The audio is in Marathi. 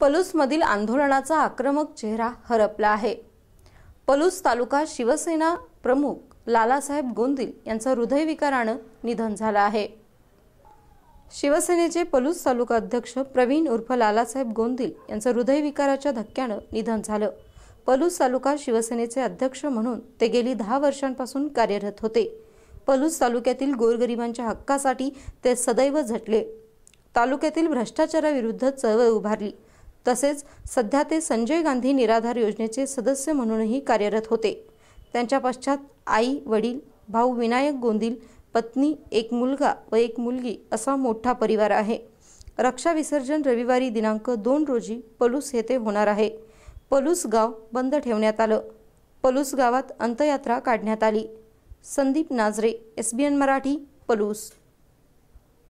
पलूसमधील आंदोलनाचा आक्रमक चेहरा हरपला आहे पलूस तालुका शिवसेना प्रमुख लालासाहेब गोंदिल यांचं हृदयविकारानं निधन झालं आहे शिवसेनेचे पलूस तालुका अध्यक्ष प्रवीण उर्फ लालासाहेब गोंदिल यांचं हृदयविकाराच्या धक्क्यानं निधन झालं पलूस तालुका शिवसेनेचे अध्यक्ष म्हणून ते गेली दहा वर्षांपासून कार्यरत होते पलूस तालुक्यातील गोरगरिबांच्या हक्कासाठी ते सदैव झटले तालुक्यातील भ्रष्टाचाराविरुद्ध चळवळ उभारली तसेच सध्या ते संजय गांधी निराधार योजनेचे सदस्य म्हणूनही कार्यरत होते त्यांच्या पश्चात आई वडील भाऊ विनायक गोंदील पत्नी एक मुलगा व एक मुलगी असा मोठा परिवार आहे रक्षा विसर्जन रविवारी दिनांक दोन रोजी पलूस येथे होणार आहे पलूस गाव बंद ठेवण्यात आलं पलूस गावात अंतयात्रा काढण्यात आली Sandeep Najare S B N Marathi Palus